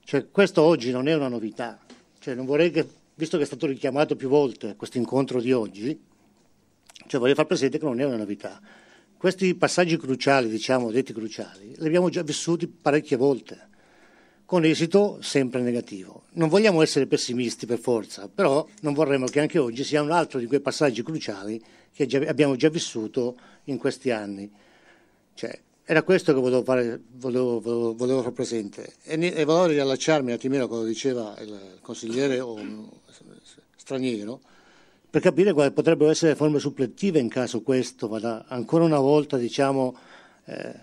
Cioè, questo oggi non è una novità. Cioè, non vorrei che, visto che è stato richiamato più volte questo incontro di oggi, cioè voglio far presente che non è una novità. Questi passaggi cruciali, diciamo, detti cruciali, li abbiamo già vissuti parecchie volte, con esito sempre negativo. Non vogliamo essere pessimisti per forza, però non vorremmo che anche oggi sia un altro di quei passaggi cruciali che già, abbiamo già vissuto in questi anni. Cioè, era questo che volevo, fare, volevo, volevo, volevo far presente e, e volevo riallacciarmi un attimino a quello che diceva il consigliere o, straniero per capire quali potrebbero essere le forme supplettive in caso questo vada ancora una volta diciamo, eh,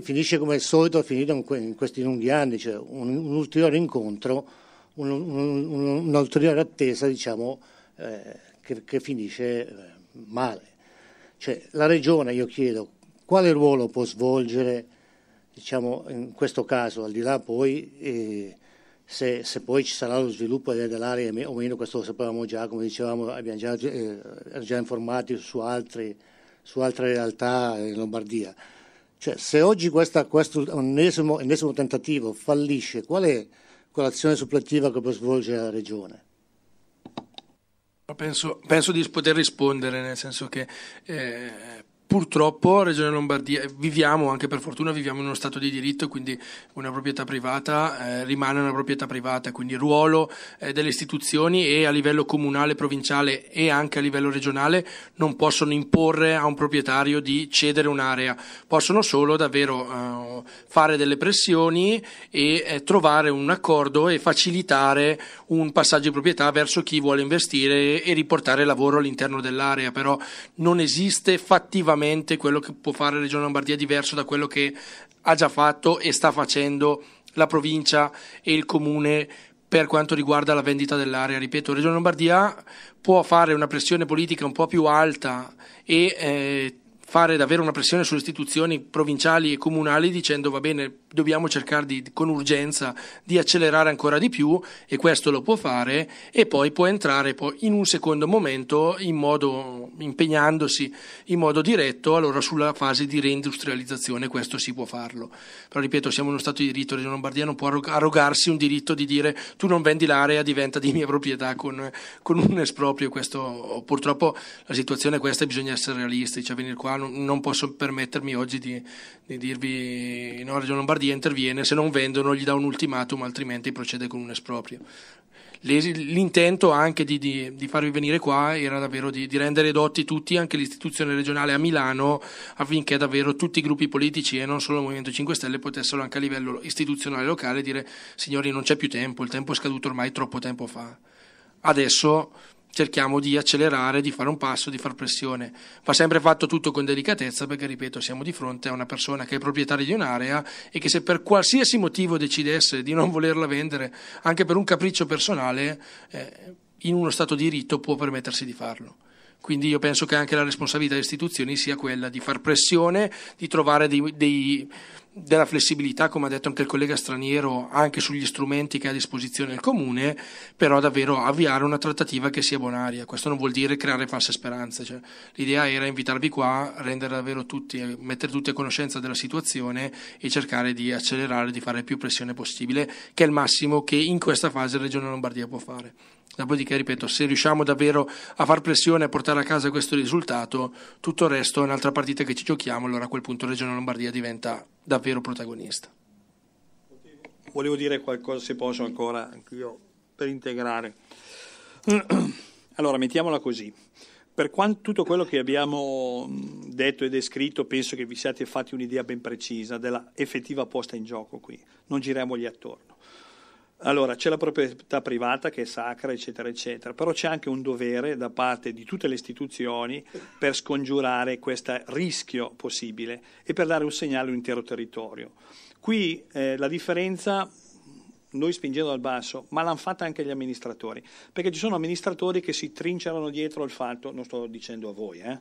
finisce come al solito a finire in questi lunghi anni, cioè un, un ulteriore incontro, un, un, un'ulteriore attesa diciamo, eh, che, che, finisce eh, male. Cioè, la Regione, io chiedo, quale ruolo può svolgere, diciamo, in questo caso, al di là poi eh, se, se, poi ci sarà lo sviluppo dell'area o meno, questo lo sapevamo già, come dicevamo, abbiamo già, eh, già informati su, altri, su, altre realtà in Lombardia. Cioè, se oggi questa, questo ennesimo, ennesimo tentativo fallisce, qual è quell'azione supplettiva che può svolgere la Regione? Penso, penso, di poter rispondere, nel senso che eh, purtroppo Regione Lombardia eh, viviamo, anche per fortuna viviamo in uno stato di diritto, quindi una proprietà privata eh, rimane una proprietà privata, quindi il ruolo eh, delle istituzioni e a livello comunale, provinciale e anche a livello regionale non possono imporre a un proprietario di cedere un'area, possono solo davvero eh, fare delle pressioni e eh, trovare un accordo e facilitare un passaggio di proprietà verso chi vuole investire e riportare lavoro all'interno dell'area, però non esiste fattivamente sicuramente quello che può fare la Regione Lombardia è diverso da quello che ha già fatto e sta facendo la provincia e il comune per quanto riguarda la vendita dell'area. Ripeto, la Regione Lombardia può fare una pressione politica un po' più alta e eh, fare davvero una pressione sulle istituzioni provinciali e comunali dicendo va bene dobbiamo cercare di, con urgenza di accelerare ancora di più e questo lo può fare e poi può entrare poi in un secondo momento in modo, impegnandosi in modo diretto allora sulla fase di reindustrializzazione questo si può farlo però ripeto siamo uno stato di diritto la Lombardia non può arrogarsi un diritto di dire tu non vendi l'area diventa di mia proprietà con, con un esproprio questo purtroppo la situazione è questa bisogna essere realisti cioè venire qua non, non posso permettermi oggi di, di dirvi no, Regione Lombardia interviene, se non vendono gli dà un ultimatum, altrimenti procede con un esproprio. L'intento anche di, di, di farvi venire qua era davvero di, di, rendere dotti tutti, anche l'istituzione regionale a Milano, affinché davvero tutti i gruppi politici e non solo il Movimento 5 Stelle potessero anche a livello istituzionale locale dire signori non c'è più tempo, il tempo è scaduto ormai troppo tempo fa. Adesso cerchiamo di accelerare, di fare un passo, di far pressione. Va sempre fatto tutto con delicatezza perché, ripeto, siamo di fronte a una persona che è proprietaria di un'area e che se per qualsiasi motivo decidesse di non volerla vendere, anche per un capriccio personale, eh, in uno stato di diritto può permettersi di farlo. Quindi io penso che anche la responsabilità delle istituzioni sia quella di far pressione, di trovare dei, dei della flessibilità, come ha detto anche il collega straniero, anche sugli strumenti che ha a disposizione il comune, però davvero avviare una trattativa che sia bonaria. Questo non vuol dire creare false speranze. Cioè, l'idea era invitarvi qua, rendere davvero tutti, mettere tutti a conoscenza della situazione e cercare di accelerare, di fare più pressione possibile, che è il massimo che in questa fase la Regione Lombardia può fare. Dopodiché, ripeto, se riusciamo davvero a far pressione e a portare a casa questo risultato, tutto il resto è un'altra partita che ci giochiamo, allora a quel punto Regione Lombardia diventa davvero protagonista. Volevo dire qualcosa, se posso ancora, anch'io, per integrare. Allora, mettiamola così. Per quanto tutto quello che abbiamo detto e descritto, penso che vi siate fatti un'idea ben precisa della effettiva posta in gioco qui. Non giriamogli attorno. Allora, c'è la proprietà privata che è sacra, eccetera, eccetera, però c'è anche un dovere da parte di tutte le istituzioni per scongiurare questo rischio possibile e per dare un segnale all'intero territorio. Qui eh, la differenza noi spingendo dal basso, ma l'hanno fatta anche gli amministratori, perché ci sono amministratori che si trincerano dietro al fatto, non sto dicendo a voi, eh,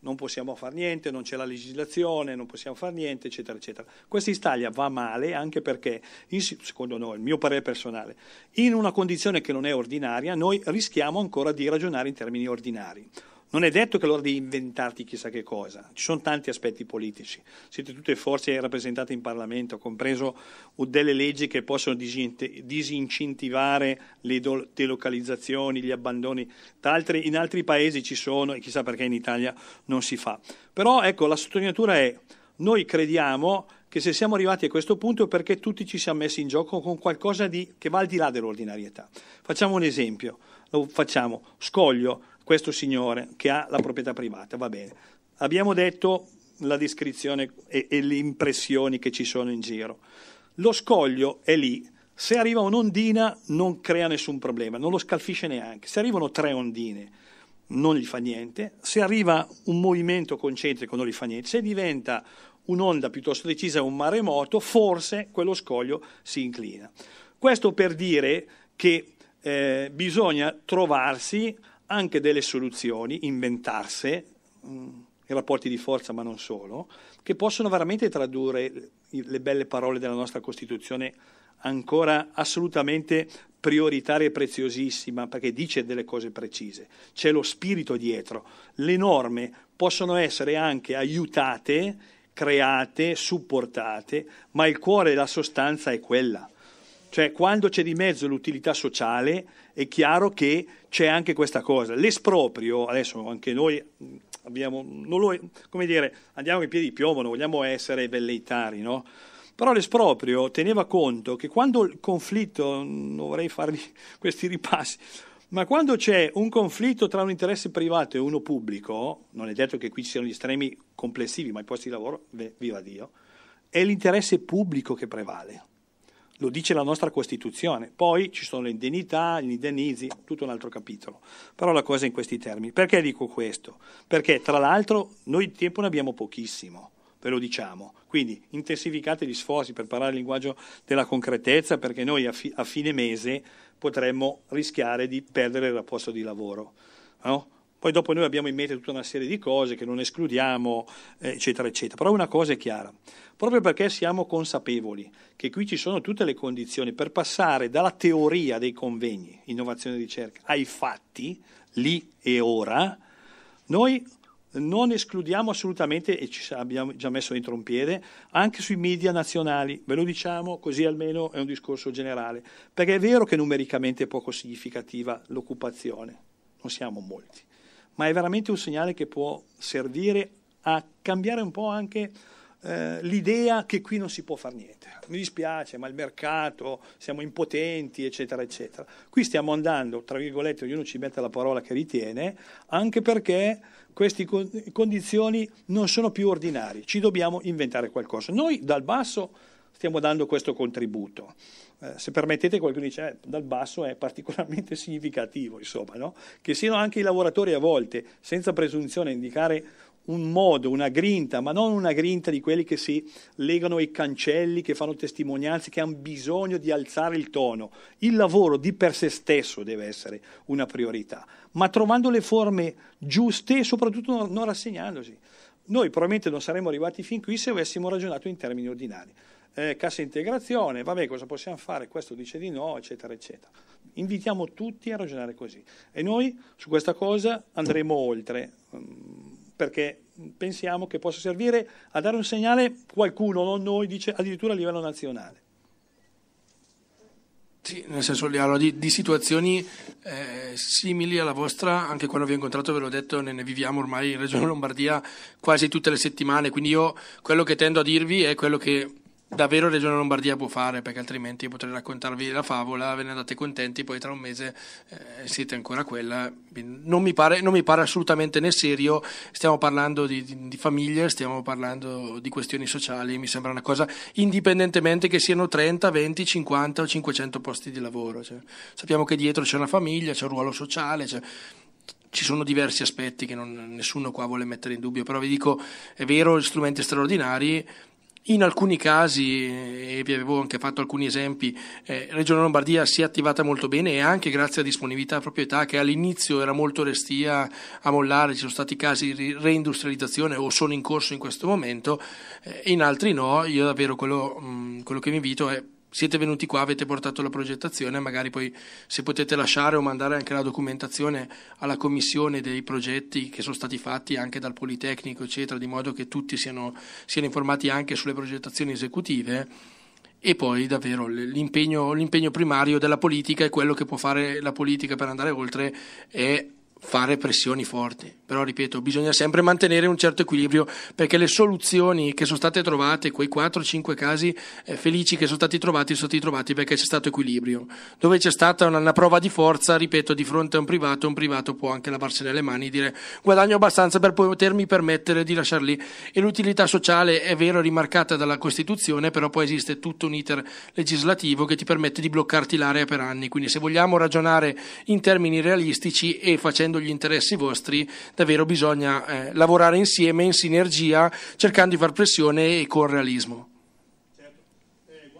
non possiamo fare niente, non c'è la legislazione, non possiamo fare niente, eccetera, eccetera. Questa Italia va male anche perché, secondo noi, il mio parere personale, in una condizione che non è ordinaria, noi rischiamo ancora di ragionare in termini ordinari. Non è detto che allora devi inventarti chissà che cosa, ci sono tanti aspetti politici, siete tutte forze rappresentate in Parlamento, compreso delle leggi che possono disincentivare le delocalizzazioni, gli abbandoni, altri, in altri paesi ci sono e chissà perché in Italia non si fa. Però ecco, la sottolineatura è noi crediamo che se siamo arrivati a questo punto è perché tutti ci siamo messi in gioco con qualcosa di, che va al di là dell'ordinarietà. Facciamo un esempio, lo facciamo, scoglio, questo signore che ha la proprietà privata, va bene. Abbiamo detto la descrizione e, e le impressioni che ci sono in giro. Lo scoglio è lì. Se arriva un'ondina non crea nessun problema, non lo scalfisce neanche. Se arrivano tre ondine non gli fa niente. Se arriva un movimento concentrico non gli fa niente. Se diventa un'onda piuttosto decisa, un maremoto, forse quello scoglio si inclina. Questo per dire che eh, bisogna trovarsi anche delle soluzioni, inventarse, mm, i rapporti di forza ma non solo, che possono veramente tradurre le belle parole della nostra Costituzione ancora assolutamente prioritaria e preziosissima perché dice delle cose precise, c'è lo spirito dietro, le norme possono essere anche aiutate, create, supportate, ma il cuore e la sostanza è quella. Cioè quando c'è di mezzo l'utilità sociale è chiaro che c'è anche questa cosa. L'esproprio, adesso anche noi abbiamo, lo, come dire, andiamo in piedi di piombo, non vogliamo essere velleitari, no? Però l'esproprio teneva conto che quando il conflitto, non vorrei farvi questi ripassi, ma quando c'è un conflitto tra un interesse privato e uno pubblico, non è detto che qui ci siano gli estremi complessivi, ma i posti di lavoro, beh, viva Dio, è l'interesse pubblico che prevale lo dice la nostra Costituzione. Poi ci sono le indennità, gli indennizi, tutto un altro capitolo. Però la cosa è in questi termini. Perché dico questo? Perché tra l'altro noi di tempo ne abbiamo pochissimo, ve lo diciamo. Quindi intensificate gli sforzi per parlare il linguaggio della concretezza perché noi a, fi- a fine mese potremmo rischiare di perdere il rapporto di lavoro. No? Poi dopo noi abbiamo in mente tutta una serie di cose che non escludiamo, eh, eccetera, eccetera. Però una cosa è chiara, proprio perché siamo consapevoli che qui ci sono tutte le condizioni per passare dalla teoria dei convegni, innovazione e ricerca, ai fatti, lì e ora, noi non escludiamo assolutamente, e ci abbiamo già messo dentro un piede, anche sui media nazionali, ve lo diciamo così almeno è un discorso generale, perché è vero che numericamente è poco significativa l'occupazione, non siamo molti ma è veramente un segnale che può servire a cambiare un po' anche eh, l'idea che qui non si può fare niente. Mi dispiace, ma il mercato, siamo impotenti, eccetera, eccetera. Qui stiamo andando, tra virgolette, ognuno ci mette la parola che ritiene, anche perché queste condizioni non sono più ordinarie, ci dobbiamo inventare qualcosa. Noi dal basso stiamo dando questo contributo. Eh, se permettete qualcuno dice eh, dal basso è particolarmente significativo, insomma, no? che siano anche i lavoratori a volte, senza presunzione, a indicare un modo, una grinta, ma non una grinta di quelli che si legano ai cancelli, che fanno testimonianze, che hanno bisogno di alzare il tono. Il lavoro di per sé stesso deve essere una priorità, ma trovando le forme giuste e soprattutto non rassegnandosi. Noi probabilmente non saremmo arrivati fin qui se avessimo ragionato in termini ordinari eh, cassa integrazione, vabbè cosa possiamo fare, questo dice di no, eccetera, eccetera. Invitiamo tutti a ragionare così e noi su questa cosa andremo oltre mm, perché pensiamo che possa servire a dare un segnale qualcuno, non noi, dice addirittura a livello nazionale. Sì, nel senso allora, di, di situazioni eh, simili alla vostra, anche quando vi ho incontrato ve l'ho detto, ne, ne, viviamo ormai in Regione Lombardia quasi tutte le settimane, quindi io quello che tendo a dirvi è quello che davvero Regione Lombardia può fare, perché altrimenti potrei raccontarvi la favola, ve ne andate contenti, poi tra un mese eh, siete ancora quella. Non mi, pare, non mi pare assolutamente né serio, stiamo parlando di, di, di, famiglie, stiamo parlando di questioni sociali, mi sembra una cosa indipendentemente che siano 30, 20, 50 o 500 posti di lavoro. Cioè, sappiamo che dietro c'è una famiglia, c'è un ruolo sociale, cioè, ci sono diversi aspetti che non, nessuno qua vuole mettere in dubbio, però vi dico, è vero, strumenti straordinari in alcuni casi, e vi avevo anche fatto alcuni esempi, eh, Regione Lombardia si è attivata molto bene e anche grazie a disponibilità a proprietà che all'inizio era molto restia a mollare, ci sono stati casi di reindustrializzazione o sono in corso in questo momento, eh, in altri no, io davvero quello, mh, quello che vi invito è siete venuti qua, avete portato la progettazione, magari poi se potete lasciare o mandare anche la documentazione alla commissione dei progetti che sono stati fatti anche dal Politecnico, eccetera, di modo che tutti siano, siano informati anche sulle progettazioni esecutive e poi davvero l'impegno, l'impegno, primario della politica e quello che può fare la politica per andare oltre è fare pressioni forti, però ripeto, bisogna sempre mantenere un certo equilibrio perché le soluzioni che sono state trovate, quei 4-5 casi eh, felici che sono stati trovati, sono stati trovati perché c'è stato equilibrio. Dove c'è stata una, una, prova di forza, ripeto, di fronte a un privato, un privato può anche lavarsene le mani e dire guadagno abbastanza per potermi permettere di lasciarli. E l'utilità sociale è vero rimarcata dalla Costituzione, però poi esiste tutto un iter legislativo che ti permette di bloccarti l'area per anni. Quindi se vogliamo ragionare in termini realistici e facendo facendo gli interessi vostri, davvero bisogna eh, lavorare insieme, in sinergia, cercando di far pressione e con realismo. Certo. Eh,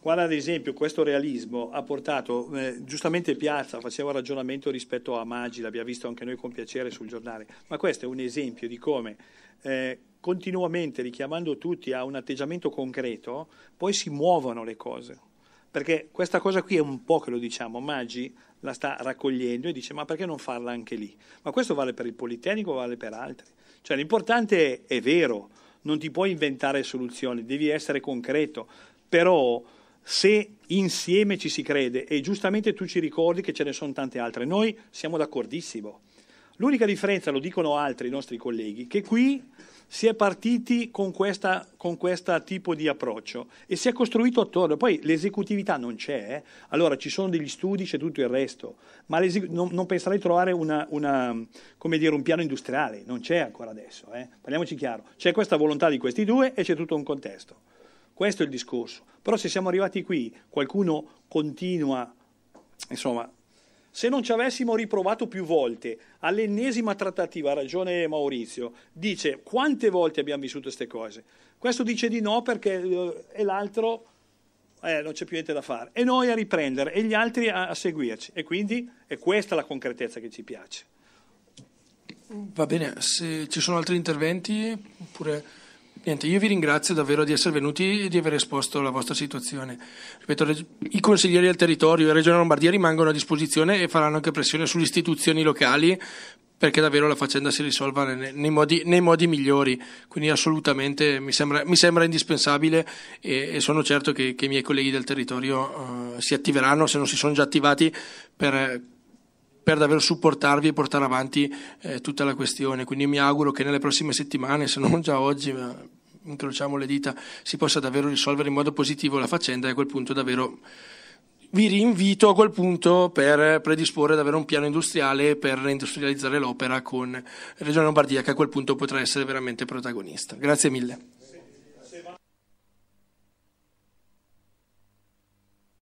guarda ad esempio questo realismo ha portato, eh, giustamente Piazza faceva ragionamento rispetto a Maggi, l'abbiamo visto anche noi con piacere sul giornale, ma questo è un esempio di come eh, continuamente richiamando tutti a un atteggiamento concreto poi si muovono le cose. Perché questa cosa qui è un po' che lo diciamo, Maggi la sta raccogliendo e dice ma perché non farla anche lì? Ma questo vale per il Politecnico, vale per altri. Cioè l'importante è, è vero, non ti puoi inventare soluzioni, devi essere concreto, però se insieme ci si crede e giustamente tu ci ricordi che ce ne sono tante altre, noi siamo d'accordissimo. L'unica differenza, lo dicono altri nostri colleghi, che qui si è partiti con questo tipo di approccio e si è costruito attorno. Poi l'esecutività non c'è, eh? allora ci sono degli studi, c'è tutto il resto, ma non, non penserei di trovare una, una, dire, un piano industriale, non c'è ancora adesso, eh? parliamoci chiaro. C'è questa volontà di questi due e c'è tutto un contesto. Questo è il discorso. Però se siamo arrivati qui, qualcuno continua, insomma, se non ci avessimo riprovato più volte, all'ennesima trattativa, ha ragione Maurizio, dice quante volte abbiamo vissuto queste cose. Questo dice di no perché eh, e l'altro eh, non c'è più niente da fare. E noi a riprendere e gli altri a, a seguirci. E quindi è questa la concretezza che ci piace. Va bene, se ci sono altri interventi, oppure... Niente, io vi ringrazio davvero di essere venuti e di aver esposto la vostra situazione. Ripeto, i consiglieri del territorio e Regione Lombardia rimangono a disposizione e faranno anche pressione sulle istituzioni locali perché davvero la faccenda si risolva nei, nei, modi, nei modi, migliori. Quindi assolutamente mi sembra, mi sembra indispensabile e, e, sono certo che, che, i miei colleghi del territorio uh, si attiveranno, se non si sono già attivati, per per davvero supportarvi e portare avanti eh, tutta la questione. Quindi mi auguro che nelle prossime settimane, se non già oggi, ma incrociamo le dita, si possa davvero risolvere in modo positivo la faccenda e a quel punto davvero vi rinvito a quel punto per predisporre davvero un piano industriale per reindustrializzare l'opera con Regione Lombardia che a quel punto potrà essere veramente protagonista. Grazie mille.